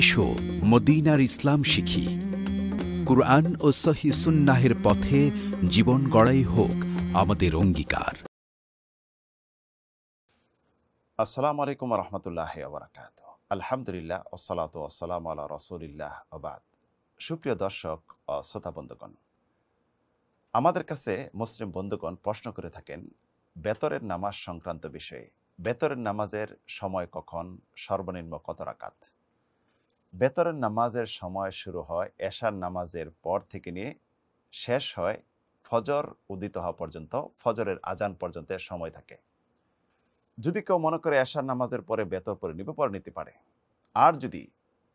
এসো মদিনার ইসলাম শিখি কুরআন ও সহি সুন্নাহের পথে জীবন গড়াই হোক আমাদের অঙ্গীকার আসসালামু আলাইকুম রহমতুল্লাহ আবরাকাত আলহামদুলিল্লাহ ওসালাত ওসালাম আল্লাহ রসুলিল্লাহ আবাদ সুপ্রিয় দর্শক ও শ্রোতা বন্ধুগণ আমাদের কাছে মুসলিম বন্ধুগণ প্রশ্ন করে থাকেন বেতরের নামাজ সংক্রান্ত বিষয়ে বেতরের নামাজের সময় কখন সর্বনিম্ন কত রাকাত বেতরের নামাজের সময় শুরু হয় এশার নামাজের পর থেকে নিয়ে শেষ হয় ফজর উদিত হওয়া পর্যন্ত ফজরের আজান পর্যন্ত সময় থাকে যদি কেউ মনে করে এশার নামাজের পরে বেতর পরে নিবে পরে নিতে পারে আর যদি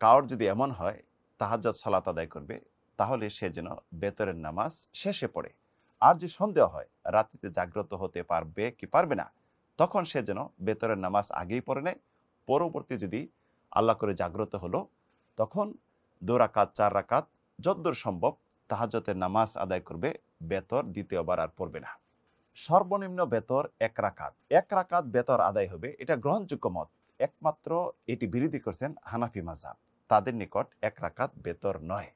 কাউর যদি এমন হয় তাহাজত সালাত আদায় করবে তাহলে সে যেন বেতরের নামাজ শেষে পড়ে আর যে সন্দেহ হয় রাত্রিতে জাগ্রত হতে পারবে কি পারবে না তখন সে যেন বেতরের নামাজ আগেই পড়ে নেয় পরবর্তী যদি আল্লাহ করে জাগ্রত হলো তখন দু রাকাত চার রাকাত যদ্দূর সম্ভব তাহাজতের নামাজ আদায় করবে বেতর দ্বিতীয়বার আর পড়বে না সর্বনিম্ন বেতর এক রাকাত এক রাকাত বেতর আদায় হবে এটা গ্রহণযোগ্য মত একমাত্র এটি বিরোধী করছেন হানাফি মাজাব তাদের নিকট এক রাকাত বেতর নয়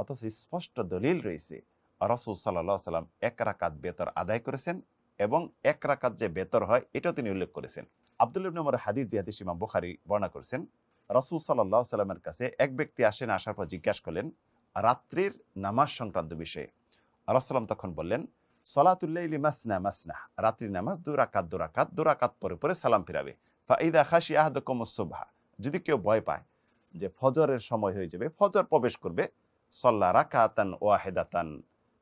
অথচ স্পষ্ট দলিল রয়েছে রসুল সাল্লা সাল্লাম এক রাকাত বেতর আদায় করেছেন এবং এক রাকাত যে বেতর হয় এটাও তিনি উল্লেখ করেছেন আবদুল ইবনমর হাদিদ জিহাদি সীমা বুখারি বর্ণনা করেছেন রসুল সাল্লাহ সাল্লামের কাছে এক ব্যক্তি আসেন আসার পর জিজ্ঞাসা করলেন রাত্রির নামাজ সংক্রান্ত বিষয়ে রাসলাম তখন বললেন সলাতুল্লাইলি মাসনা মাসনা রাত্রির নামাজ দুরাকাত দুরাকাত দুরাকাত পরে পরে সালাম ফিরাবে ফাঈদা খাসি আহদকমসভা যদি কেউ ভয় পায় যে ফজরের সময় হয়ে যাবে ফজর প্রবেশ করবে সল্লা রাকাতান ওয়াহেদাতান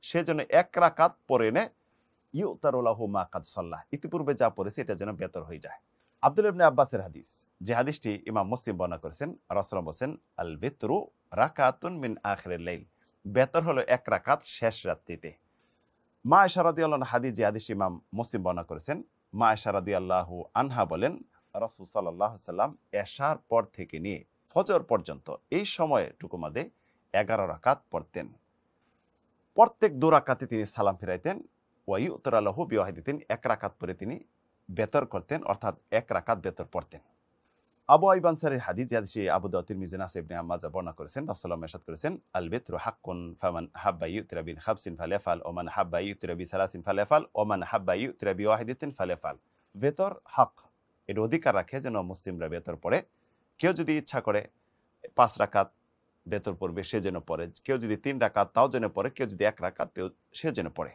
সেজন্য এক রাকাত পরে এনে ইউতারুল্লাহ মা কাদ সল্লাহ ইতিপূর্বে যা পড়েছে এটা যেন বেতর হয়ে যায় আব্দুল ইবনে আব্বাসের হাদিস যে হাদিসটি ইমাম মুসলিম বর্ণনা করেছেন রসলাম হোসেন আল বেতরু রাকাতুন মিন আখরের লাইল বেতর হলো এক রাকাত শেষ রাত্রিতে মা এশারাদি আল্লাহ হাদিস যে হাদিসটি ইমাম মুসলিম বর্ণনা করেছেন মা এশারাদি আল্লাহ আনহা বলেন রসুল সাল্লাহ সাল্লাম এশার পর থেকে নিয়ে ফজর পর্যন্ত এই সময়টুকু মাদে এগারো রাকাত পড়তেন প্রত্যেক দু রাকাতে তিনি সালাম ফিরাইতেন ওয়াই উত্তর আল্লাহ বিবাহিত এক রাকাত পরে তিনি বেতর করতেন অর্থাৎ এক রাকাত বেতর পড়তেন আবু আইবানসারের হাদিজ হাদিস সে আবু দাউতির মিজে নাসে ইবনে আম্মাজা বর্ণনা করেছেন রাসূলুল্লাহ মেশাদ করেছেন আল বেতরু হাক্কুন ফামান হাব্বা ইউতরা বিন খাবসিন ফালাফাল ওমান হাব্বা ইউতরা বি সালাসিন ফালাফাল ওমান হাব্বা ইউতরা বি ওয়াহিদাতিন ফালাফাল বেতর হক এটা অধিকার রাখে যেন মুসলিমরা বেতর পড়ে কেউ যদি ইচ্ছা করে পাঁচ রাকাত বেতর পড়বে সে যেন পড়ে কেউ যদি তিন রাকাত তাও যেন পড়ে কেউ যদি এক রাকাত সে যেন পড়ে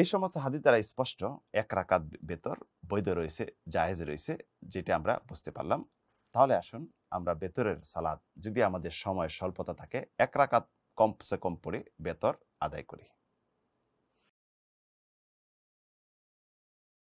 এই সমস্ত হাদিস দ্বারা স্পষ্ট এক রাকাত বেতর বৈধ রয়েছে জায়েজ রয়েছে যেটা আমরা বুঝতে পারলাম তাহলে আসুন আমরা বেতরের সালাদ যদি আমাদের সময় স্বল্পতা থাকে এক রাকাত কমসে কম পড়ে বেতর আদায় করি